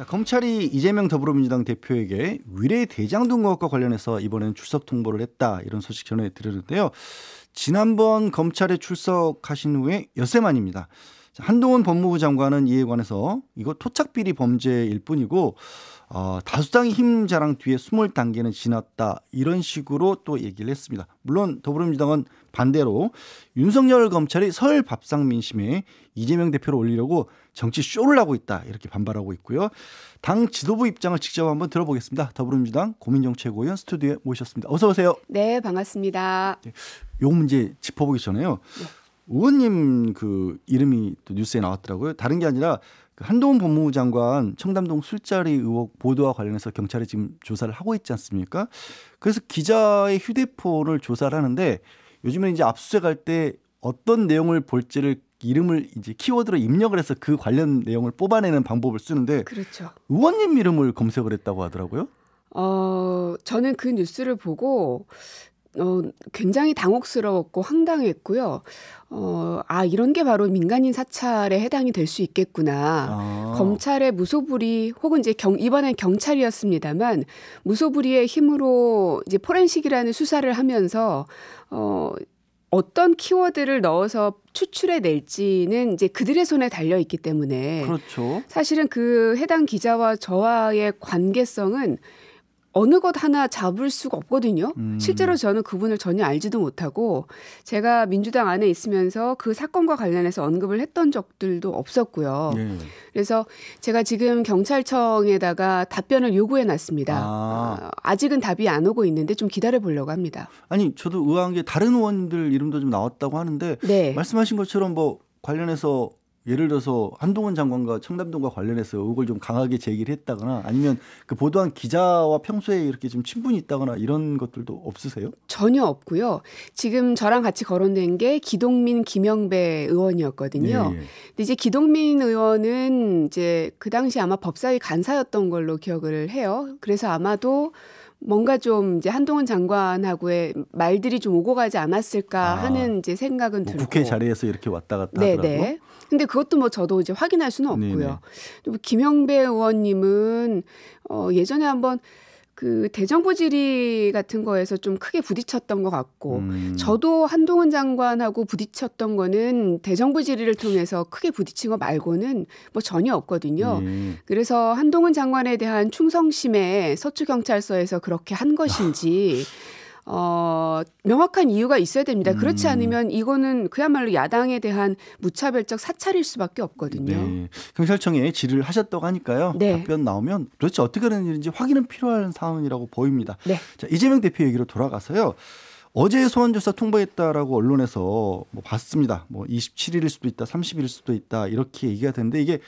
자, 검찰이 이재명 더불어민주당 대표에게 위례 대장동과 관련해서 이번에는 출석 통보를 했다 이런 소식 전해드렸는데요. 지난번 검찰에 출석하신 후에 엿새 만입니다. 한동훈 법무부 장관은 이에 관해서 이거 토착비리 범죄일 뿐이고 어, 다수당의 힘 자랑 뒤에 숨을 단계는 지났다 이런 식으로 또 얘기를 했습니다. 물론 더불어민주당은 반대로 윤석열 검찰이 설 밥상 민심에 이재명 대표를 올리려고 정치 쇼를 하고 있다 이렇게 반발하고 있고요. 당 지도부 입장을 직접 한번 들어보겠습니다. 더불어민주당 고민정 최고위원 스튜디오에 모셨습니다. 어서 오세요. 네 반갑습니다. 예, 요 문제 짚어보기 전에요. 네. 의원님 그 이름이 또 뉴스에 나왔더라고요. 다른 게 아니라 그 한동훈 법무부 장관 청담동 술자리 의혹 보도와 관련해서 경찰이 지금 조사를 하고 있지 않습니까? 그래서 기자의 휴대폰을 조사를 하는데 요즘은 이제 압수수색할 때 어떤 내용을 볼지를 이름을 이제 키워드로 입력을 해서 그 관련 내용을 뽑아내는 방법을 쓰는데 그렇죠. 의원님 이름을 검색을 했다고 하더라고요. 어, 저는 그 뉴스를 보고 어, 굉장히 당혹스러웠고 황당했고요. 어, 아, 이런 게 바로 민간인 사찰에 해당이 될 수 있겠구나. 아. 검찰의 무소불위 혹은 이제 경, 이번엔 경찰이었습니다만 무소불위의 힘으로 이제 포렌식이라는 수사를 하면서 어, 어떤 키워드를 넣어서 추출해 낼지는 이제 그들의 손에 달려 있기 때문에 그렇죠. 사실은 그 해당 기자와 저와의 관계성은 어느 것 하나 잡을 수가 없거든요. 음. 실제로 저는 그분을 전혀 알지도 못하고 제가 민주당 안에 있으면서 그 사건과 관련해서 언급을 했던 적들도 없었고요. 네. 그래서 제가 지금 경찰청에다가 답변을 요구해 놨습니다. 아. 어, 아, 직은 답이 안 오고 있는데 좀 기다려 보려고 합니다. 아니 저도 의아한 게 다른 의원들 이름도 좀 나왔다고 하는데 네. 말씀하신 것처럼 뭐 관련해서 예를 들어서 한동훈 장관과 청담동과 관련해서 의혹을 좀 강하게 제기를 했다거나 아니면 그 보도한 기자와 평소에 이렇게 좀 친분이 있다거나 이런 것들도 없으세요? 전혀 없고요. 지금 저랑 같이 거론된 게 기동민 김영배 의원이었거든요. 예, 예. 근데 이제 기동민 의원은 이제 그 당시 아마 법사위 간사였던 걸로 기억을 해요. 그래서 아마도 뭔가 좀 이제 한동훈 장관하고의 말들이 좀 오고 가지 않았을까 아, 하는 이제 생각은 뭐 들고 국회 자리에서 이렇게 왔다 갔다 네네. 하더라고. 근데 그것도 뭐 저도 이제 확인할 수는 네, 네. 없고요. 네네. 뭐 김영배 의원님은 어 예전에 한번 그 대정부 질의 같은 거에서 좀 크게 부딪혔던 것 같고 음. 저도 한동훈 장관하고 부딪혔던 거는 대정부 질의를 통해서 크게 부딪힌 거 말고는 뭐 전혀 없거든요. 음. 그래서 한동훈 장관에 대한 충성심에 서초경찰서에서 그렇게 한 것인지 어, 명확한 이유가 있어야 됩니다. 그렇지 음. 않으면 이거는 그야말로 야당에 대한 무차별적 사찰일 수밖에 없거든요. 네. 경찰청에 질의를 하셨다고 하니까요. 네. 답변 나오면 도대체 어떻게 하는 일인지 확인은 필요한 사안이라고 보입니다. 네. 자, 이재명 대표 얘기로 돌아가서요. 어제 소환조사 통보했다라고 언론에서 뭐 봤습니다. 뭐 27일일 수도 있다, 30일일 수도 있다 이렇게 얘기가 되는데 이게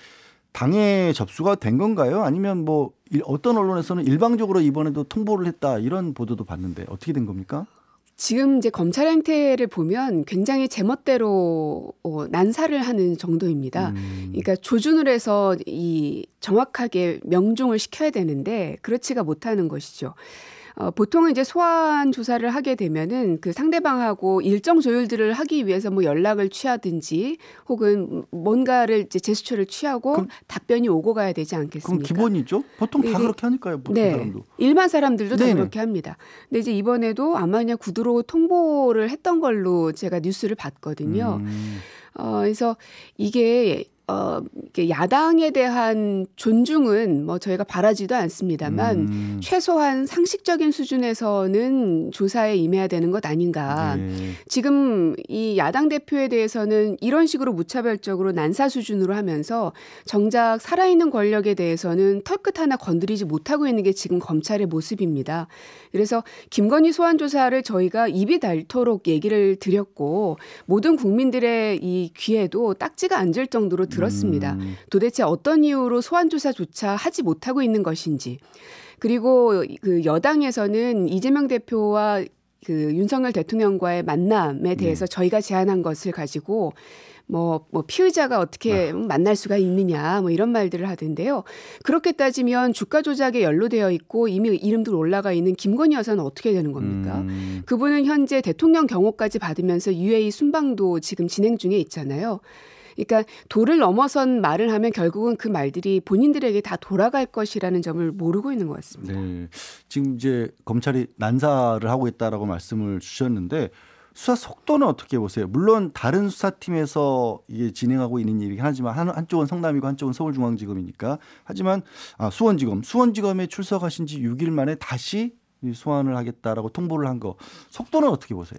당에 접수가 된 건가요? 아니면 뭐 어떤 언론에서는 일방적으로 이번에도 통보를 했다 이런 보도도 봤는데 어떻게 된 겁니까? 지금 이제 검찰 행태를 보면 굉장히 제멋대로 어, 난사를 하는 정도입니다. 음. 그러니까 조준을 해서 이 정확하게 명중을 시켜야 되는데 그렇지가 못하는 것이죠. 어, 보통은 이제 소환 조사를 하게 되면은 그 상대방하고 일정 조율들을 하기 위해서 뭐 연락을 취하든지 혹은 뭔가를 이제 제스처를 취하고 그럼, 답변이 오고 가야 되지 않겠습니까? 그럼 기본이죠. 보통 다 네, 네. 그렇게 하니까요. 보통 네. 사람도. 일반 사람들도 네네. 다 네, 네. 그렇게 합니다. 근데 이제 이번에도 아마 그냥 구두로 통보를 했던 걸로 제가 뉴스를 봤거든요. 음. 어, 그래서 이게 어, 이렇게 야당에 대한 존중은 뭐 저희가 바라지도 않습니다만 음. 최소한 상식적인 수준에서는 조사에 임해야 되는 것 아닌가. 네. 지금 이 야당 대표에 대해서는 이런 식으로 무차별적으로 난사 수준으로 하면서 정작 살아있는 권력에 대해서는 털끝 하나 건드리지 못하고 있는 게 지금 검찰의 모습입니다. 그래서 김건희 소환 조사를 저희가 입이 닳도록 얘기를 드렸고 모든 국민들의 이 귀에도 딱지가 앉을 정도로 들 들었습니다. 음. 도대체 어떤 이유로 소환조사조차 하지 못하고 있는 것인지. 그리고 그 여당에서는 이재명 대표와 그 윤석열 대통령과의 만남에 네. 대해서 네. 저희가 제안한 것을 가지고 뭐, 뭐 피의자가 어떻게 아. 만날 수가 있느냐 뭐 이런 말들을 하던데요. 그렇게 따지면 주가 조작에 연루되어 있고 이미 이름도 올라가 있는 김건희 여사는 어떻게 되는 겁니까? 음. 그분은 현재 대통령 경호까지 받으면서 UAE 순방도 지금 진행 중에 있잖아요. 그러니까 도를 넘어선 말을 하면 결국은 그 말들이 본인들에게 다 돌아갈 것이라는 점을 모르고 있는 것 같습니다. 네. 지금 이제 검찰이 난사를 하고 있다라고 말씀을 주셨는데 수사 속도는 어떻게 보세요? 물론 다른 수사팀에서 이게 진행하고 있는 일이긴 하지만 한, 한쪽은 성남이고 한쪽은 서울중앙지검이니까 하지만 아, 수원지검 수원지검에 출석하신 지 6일 만에 다시 소환을 하겠다라고 통보를 한 거 속도는 어떻게 보세요?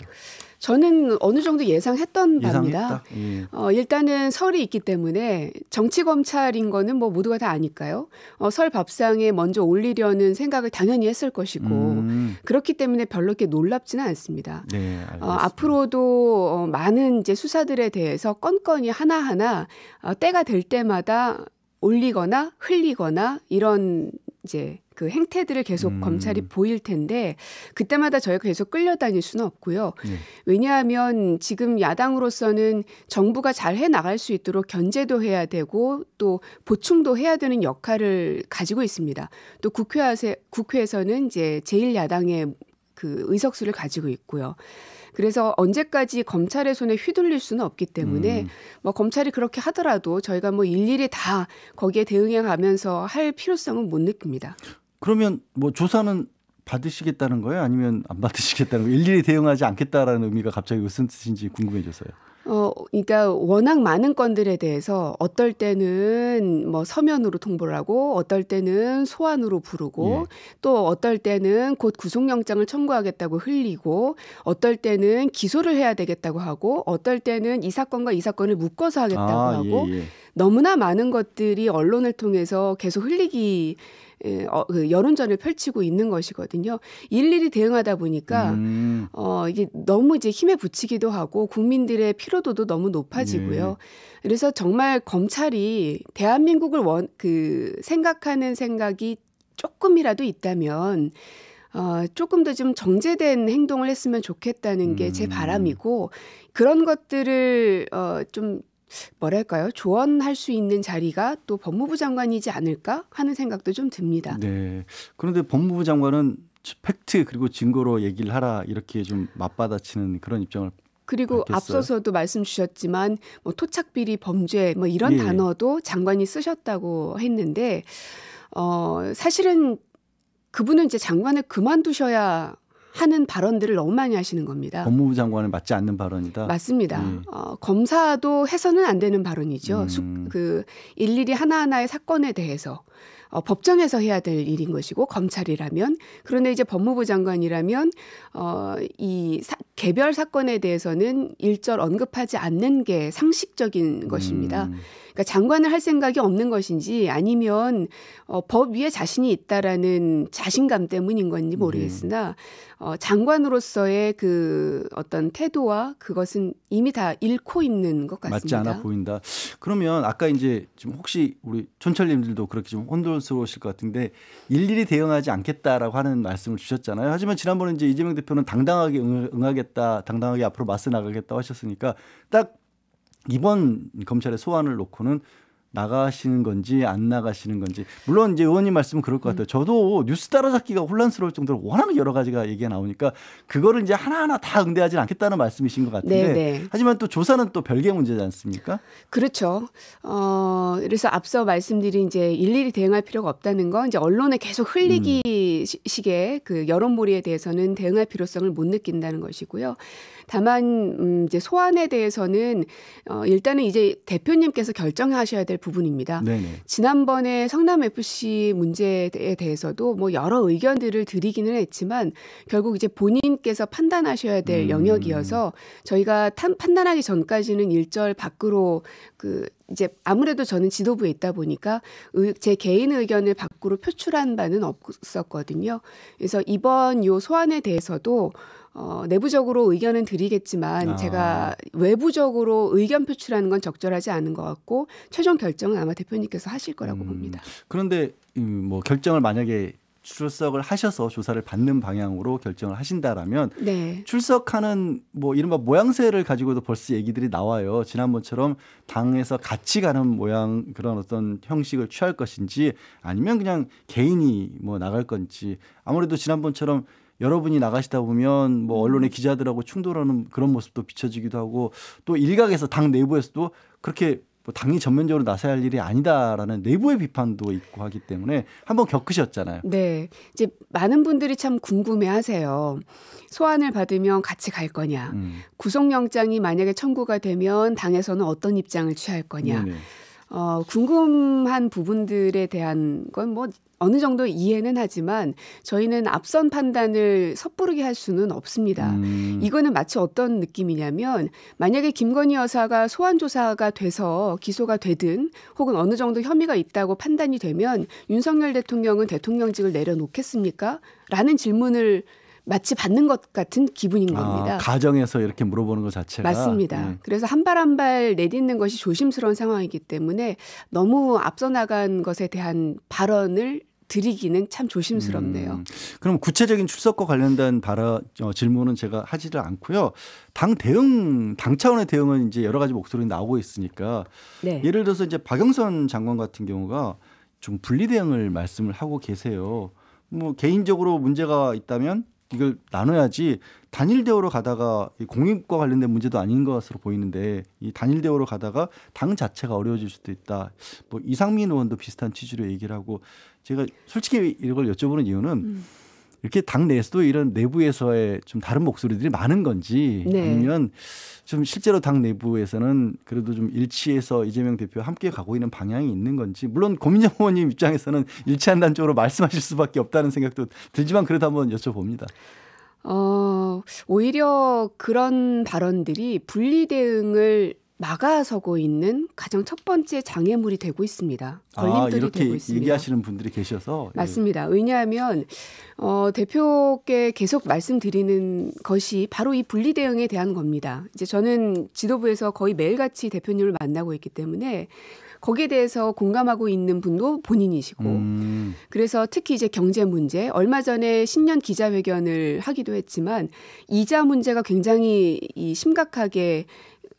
저는 어느 정도 예상했던 예상했다? 바입니다. 예. 어, 일단은 설이 있기 때문에 정치 검찰인 거는 뭐 모두가 다 아니까요. 어, 설 밥상에 먼저 올리려는 생각을 당연히 했을 것이고 음. 그렇기 때문에 별로 게 놀랍지는 않습니다. 네, 어, 앞으로도 어, 많은 이제 수사들에 대해서 건건이 하나 하나 어, 때가 될 때마다 올리거나 흘리거나 이런 이제 그 행태들을 계속 음. 검찰이 보일 텐데 그때마다 저희가 계속 끌려다닐 수는 없고요. 네. 왜냐하면 지금 야당으로서는 정부가 잘 해 나갈 수 있도록 견제도 해야 되고 또 보충도 해야 되는 역할을 가지고 있습니다. 또 국회에서 국회에서는 이제 제일야당의그 의석수를 가지고 있고요. 그래서 언제까지 검찰의 손에 휘둘릴 수는 없기 때문에 음. 뭐 검찰이 그렇게 하더라도 저희가 뭐 일일이 다 거기에 대응해 가면서 할 필요성은 못 느낍니다. 그러면 뭐 조사는 받으시겠다는 거예요? 아니면 안 받으시겠다는 거예요? 일일이 대응하지 않겠다라는 의미가 갑자기 무슨 뜻인지 궁금해져서요 어, 그러니까 워낙 많은 건들에 대해서 어떨 때는 뭐 서면으로 통보를 하고 어떨 때는 소환으로 부르고 예. 또 어떨 때는 곧 구속영장을 청구하겠다고 흘리고 어떨 때는 기소를 해야 되겠다고 하고 어떨 때는 이 사건과 이 사건을 묶어서 하겠다고 아, 예, 하고 예, 예. 너무나 많은 것들이 언론을 통해서 계속 흘리기 예, 어, 그 여론전을 펼치고 있는 것이거든요. 일일이 대응하다 보니까 음. 어, 이게 너무 이제 힘에 붙이기도 하고 국민들의 피로도도 너무 높아지고요. 네. 그래서 정말 검찰이 대한민국을 원, 그 생각하는 생각이 조금이라도 있다면 어, 조금 더 좀 정제된 행동을 했으면 좋겠다는 게제 음. 바람이고 그런 것들을 어, 좀 뭐랄까요 조언할 수 있는 자리가 또 법무부 장관이지 않을까 하는 생각도 좀 듭니다. 네. 그런데 법무부 장관은 팩트 그리고 증거로 얘기를 하라 이렇게 좀 맞받아치는 그런 입장을 그리고 알겠어요? 앞서서도 말씀 주셨지만 뭐 토착 비리 범죄 뭐 이런 예. 단어도 장관이 쓰셨다고 했는데 어 사실은 그분은 이제 장관을 그만두셔야 하는 발언들을 너무 많이 하시는 겁니다. 법무부 장관에 맞지 않는 발언이다. 맞습니다. 음. 어, 검사도 해서는 안 되는 발언이죠. 음. 그 일일이 하나하나의 사건에 대해서 어, 법정에서 해야 될 일인 것이고 검찰이라면 그런데 이제 법무부 장관이라면 어, 이 사, 개별 사건에 대해서는 일절 언급하지 않는 게 상식적인 것입니다. 음. 그러니까 장관을 할 생각이 없는 것인지 아니면 어, 법 위에 자신이 있다라는 자신감 때문인 건지 모르겠으나 네. 어, 장관으로서의 그 어떤 태도와 그것은 이미 다 잃고 있는 것 같습니다. 맞지 않아 보인다. 그러면 아까 이제 지금 혹시 우리 촌철님들도 그렇게 좀 혼돈스러우실 것 같은데 일일이 대응하지 않겠다라고 하는 말씀을 주셨잖아요. 하지만 지난번에 이제 이재명 대표는 당당하게 응하겠다, 당당하게 앞으로 맞서 나가겠다 하셨으니까 딱 이번 검찰의 소환을 놓고는 나가시는 건지 안 나가시는 건지 물론 이제 의원님 말씀은 그럴 것 같아요. 음. 저도 뉴스 따라잡기가 혼란스러울 정도로 워낙 여러 가지가 얘기가 나오니까 그거를 이제 하나하나 다응대하지 않겠다는 말씀이신 것 같은데 네네. 네. 하지만 또 조사는 또 별개 문제지 않습니까? 그렇죠. 어 그래서 앞서 말씀드린 이제 일일이 대응할 필요가 없다는 건 이제 언론에 계속 흘리기 음. 식의 그 여론몰이에 대해서는 대응할 필요성을 못 느낀다는 것이고요. 다만 음 이제 소환에 대해서는 어 일단은 이제 대표님께서 결정하셔야 될 부분입니다. 네네. 지난번에 성남 FC 문제에 대해서도 뭐 여러 의견들을 드리기는 했지만 결국 이제 본인께서 판단하셔야 될 음. 영역이어서 저희가 탄, 판단하기 전까지는 일절 밖으로 그 이제 아무래도 저는 지도부에 있다 보니까 의, 제 개인 의견을 밖으로 표출한 바는 없었거든요. 그래서 이번 요 소환에 대해서도 어, 내부적으로 의견은 드리겠지만 아. 제가 외부적으로 의견 표출하는 건 적절하지 않은 것 같고 최종 결정은 아마 대표님께서 하실 거라고 음, 봅니다. 그런데 음, 뭐 결정을 만약에 출석을 하셔서 조사를 받는 방향으로 결정을 하신다라면 네. 출석하는 뭐 이른바 모양새를 가지고도 벌써 얘기들이 나와요. 지난번처럼 당에서 같이 가는 모양 그런 어떤 형식을 취할 것인지 아니면 그냥 개인이 뭐 나갈 건지 아무래도 지난번처럼 여러분이 나가시다 보면 뭐 음. 언론의 기자들하고 충돌하는 그런 모습도 비춰지기도 하고 또 일각에서 당 내부에서도 그렇게 뭐 당이 전면적으로 나서야 할 일이 아니다라는 내부의 비판도 있고 하기 때문에 한번 겪으셨잖아요. 네. 이제 많은 분들이 참 궁금해 하세요. 소환을 받으면 같이 갈 거냐. 음. 구속영장이 만약에 청구가 되면 당에서는 어떤 입장을 취할 거냐. 네네. 어, 궁금한 부분들에 대한 건 뭐 어느 정도 이해는 하지만 저희는 앞선 판단을 섣부르게 할 수는 없습니다. 음. 이거는 마치 어떤 느낌이냐면 만약에 김건희 여사가 소환 조사가 돼서 기소가 되든 혹은 어느 정도 혐의가 있다고 판단이 되면 윤석열 대통령은 대통령직을 내려놓겠습니까? 라는 질문을 마치 받는 것 같은 기분인 아, 겁니다. 아, 가정에서 이렇게 물어보는 것 자체가 맞습니다. 네. 그래서 한 발 한 발 내딛는 것이 조심스러운 상황이기 때문에 너무 앞서 나간 것에 대한 발언을 드리기는 참 조심스럽네요. 음, 그럼 구체적인 출석과 관련된 발언 어, 질문은 제가 하지를 않고요. 당 대응 당 차원의 대응은 이제 여러 가지 목소리 나오고 있으니까 네. 예를 들어서 이제 박영선 장관 같은 경우가 좀 분리 대응을 말씀을 하고 계세요. 뭐 개인적으로 문제가 있다면 이걸 나눠야지 단일 대우로 가다가 공익과 관련된 문제도 아닌 것으로 보이는데 이 단일 대우로 가다가 당 자체가 어려워질 수도 있다. 뭐 이상민 의원도 비슷한 취지로 얘기를 하고 제가 솔직히 이걸 여쭤보는 이유는 음. 이렇게 당 내에서도 이런 내부에서의 좀 다른 목소리들이 많은 건지 네. 아니면 좀 실제로 당 내부에서는 그래도 좀 일치해서 이재명 대표와 함께 가고 있는 방향이 있는 건지 물론 고민정 의원님 입장에서는 일치한다는 쪽으로 말씀하실 수밖에 없다는 생각도 들지만 그래도 한번 여쭤봅니다. 어, 오히려 그런 발언들이 분리 대응을 막아서고 있는 가장 첫 번째 장애물이 되고 있습니다. 아, 걸림돌이 아, 이렇게 되고 있습니다. 얘기하시는 분들이 계셔서 예. 맞습니다. 왜냐하면 어, 대표께 계속 말씀드리는 것이 바로 이 분리 대응에 대한 겁니다. 이제 저는 지도부에서 거의 매일같이 대표님을 만나고 있기 때문에 거기에 대해서 공감하고 있는 분도 본인이시고 음. 그래서 특히 이제 경제 문제 얼마 전에 신년 기자회견을 하기도 했지만 이자 문제가 굉장히 이 심각하게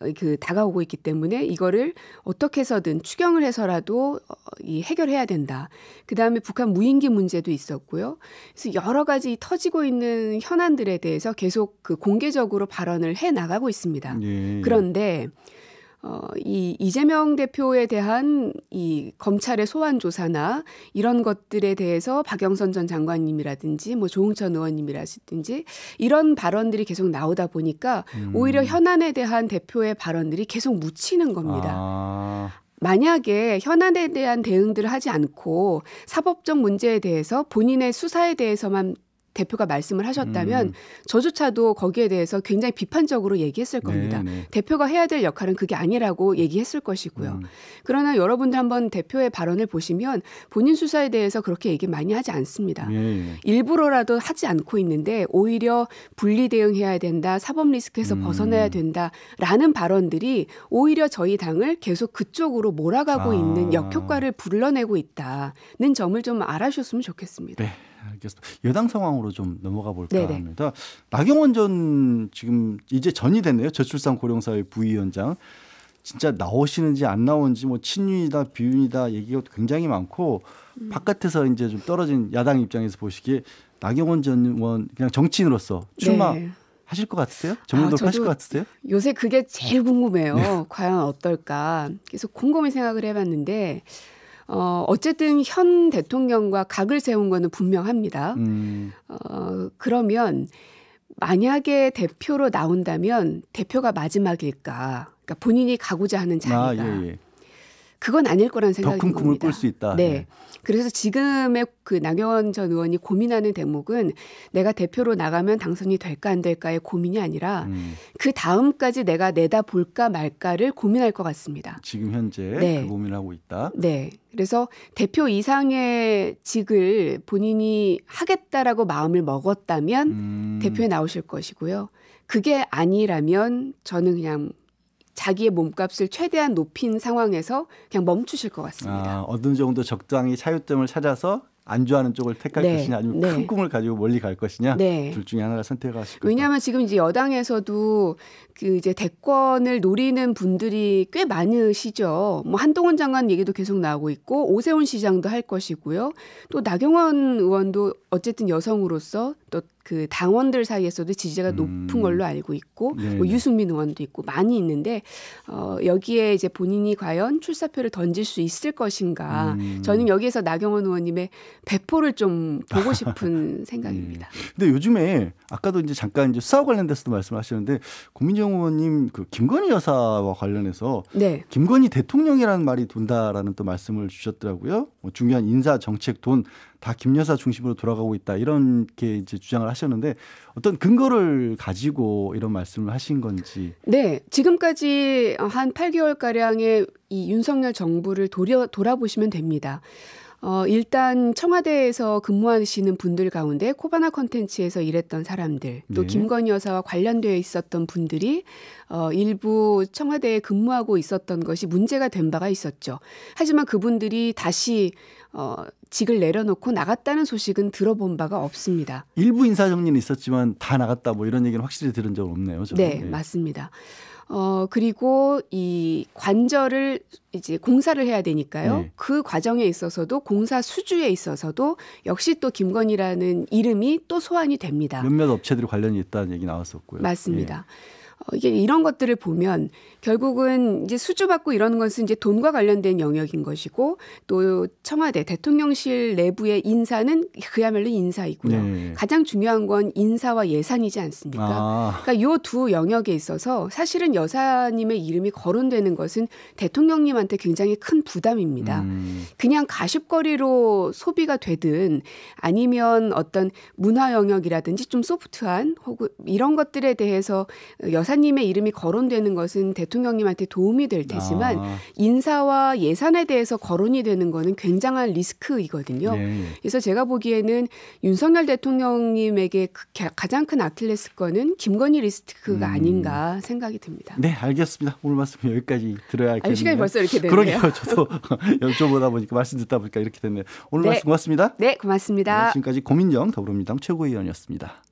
어, 그 다가오고 있기 때문에 이거를 어떻게 해서든 추경을 해서라도 어, 이 해결해야 된다. 그다음에 북한 무인기 문제도 있었고요. 그래서 여러 가지 터지고 있는 현안들에 대해서 계속 그 공개적으로 발언을 해 나가고 있습니다. 예. 그런데 어, 이 이재명 대표에 대한 이 검찰의 소환 조사나 이런 것들에 대해서 박영선 전 장관님이라든지 뭐 조홍천 의원님이라든지 이런 발언들이 계속 나오다 보니까 음. 오히려 현안에 대한 대표의 발언들이 계속 묻히는 겁니다. 아. 만약에 현안에 대한 대응들을 하지 않고 사법적 문제에 대해서 본인의 수사에 대해서만 대표가 말씀을 하셨다면 음. 저조차도 거기에 대해서 굉장히 비판적으로 얘기했을 네, 겁니다. 네네. 대표가 해야 될 역할은 그게 아니라고 음. 얘기했을 것이고요. 음. 그러나 여러분들 한번 대표의 발언을 보시면 본인 수사에 대해서 그렇게 얘기 많이 하지 않습니다. 네 일부러라도 하지 않고 있는데 오히려 분리 대응해야 된다, 사법 리스크에서 음. 벗어나야 된다라는 발언들이 오히려 저희 당을 계속 그쪽으로 몰아가고 아. 있는 역효과를 불러내고 있다는 점을 좀 알아주셨으면 좋겠습니다. 네. 알겠습니다. 여당 상황으로 좀 넘어가 볼까 네네. 합니다. 나경원 전 지금 이제 전이 됐네요. 저출산 고령사회 부위원장. 진짜 나오시는지 안 나오는지 뭐 친윤이다 비윤이다 얘기가 굉장히 많고 음. 바깥에서 이제 좀 떨어진 야당 입장에서 보시기에 나경원 전 의원 그냥 정치인으로서 출마 네. 하실 것 같으세요? 전문도 아, 하실 것 같으세요? 요새 그게 제일 궁금해요. 네. 과연 어떨까? 계속 곰곰이 생각을 해봤는데 어, 어쨌든 현 대통령과 각을 세운 거는 분명합니다. 음. 어, 그러면 만약에 대표로 나온다면 대표가 마지막일까? 그러니까 본인이 가고자 하는 아, 자리가. 아, 예, 예. 그건 아닐 거라는 생각이 듭니다. 더큰 꿈을 꿀 수 있다. 네. 네. 그래서 지금의 그 나경원 전 의원이 고민하는 대목은 내가 대표로 나가면 당선이 될까 안 될까의 고민이 아니라 음. 그 다음까지 내가 내다 볼까 말까를 고민할 것 같습니다. 지금 현재 네. 그 고민하고 있다. 네. 그래서 대표 이상의 직을 본인이 하겠다라고 마음을 먹었다면 음. 대표에 나오실 것이고요. 그게 아니라면 저는 그냥 자기의 몸값을 최대한 높인 상황에서 그냥 멈추실 것 같습니다. 아, 어느 정도 적당히 차유점을 찾아서 안주하는 쪽을 택할 네, 것이냐 아니면 네. 큰 꿈을 가지고 멀리 갈 것이냐 네. 둘 중에 하나를 선택하실 거예 왜냐하면 지금 이제 여당에서도 그 이제 대권을 노리는 분들이 꽤 많으시죠. 뭐 한동훈 장관 얘기도 계속 나오고 있고 오세훈 시장도 할 것이고요. 또 나경원 의원도 어쨌든 여성으로서 또그 당원들 사이에서도 지지자가 음. 높은 걸로 알고 있고 네. 뭐 유승민 의원도 있고 많이 있는데 어, 여기에 이제 본인이 과연 출사표를 던질 수 있을 것인가 음. 저는 여기에서 나경원 의원님의 배포를 좀 보고 싶은 네. 생각입니다. 음. 근데 요즘에 아까도 이제 잠깐 이제 수사 관련돼서도 말씀하셨는데 고민정 의원님 그 김건희 여사와 관련해서 네. 김건희 대통령이라는 말이 돈다라는 또 말씀을 주셨더라고요. 뭐 중요한 인사 정책 돈 다김 여사 중심으로 돌아가고 있다 이런게 이제 주장을 하셨는데 어떤 근거를 가지고 이런 말씀을 하신 건지. 네, 지금까지 한 8개월 가량의 이 윤석열 정부를 돌려 돌아보시면 됩니다. 어, 일단 청와대에서 근무하시는 분들 가운데 코바나 컨텐츠에서 일했던 사람들, 또 네. 김건희 여사와 관련되어 있었던 분들이 어, 일부 청와대에 근무하고 있었던 것이 문제가 된 바가 있었죠. 하지만 그분들이 다시 어, 직을 내려놓고 나갔다는 소식은 들어본 바가 없습니다. 일부 인사정리는 있었지만 다 나갔다 뭐 이런 얘기는 확실히 들은 적은 없네요. 저는. 네, 예. 맞습니다. 어, 그리고 이 관절을 이제 공사를 해야 되니까요. 네. 그 과정에 있어서도 공사 수주에 있어서도 역시 또김건이라는 이름이 또 소환이 됩니다. 몇몇 업체들이 관련이 있다는 얘기 나왔었고요. 맞습니다. 네. 어, 이게 이런 것들을 보면 결국은 이제 수주받고 이러는 것은 이제 돈과 관련된 영역인 것이고 또 청와대 대통령실 내부의 인사는 그야말로 인사이고요. 네. 가장 중요한 건 인사와 예산이지 않습니까? 아. 그러니까 요 두 영역에 있어서 사실은 여사님의 이름이 거론되는 것은 대통령님한테 굉장히 큰 부담입니다. 음. 그냥 가십거리로 소비가 되든 아니면 어떤 문화 영역이라든지 좀 소프트한 혹은 이런 것들에 대해서 여사 박사님의 이름이 거론되는 것은 대통령님한테 도움이 될 테지만 아. 인사와 예산에 대해서 거론이 되는 것은 굉장한 리스크이거든요. 예, 예. 그래서 제가 보기에는 윤석열 대통령님에게 그 가장 큰 아킬레스건은 김건희 리스크가 음. 아닌가 생각이 듭니다. 네, 알겠습니다. 오늘 말씀 여기까지 들어야 할겠네요. 아, 시간이 벌써 이렇게 되네요. 그러게요. 저도 여쭤보다 보니까 말씀 듣다 보니까 이렇게 됐네요. 오늘 네. 말씀 고맙습니다. 네, 고맙습니다. 네, 지금까지 고민정 더불어민주당 최고위원이었습니다.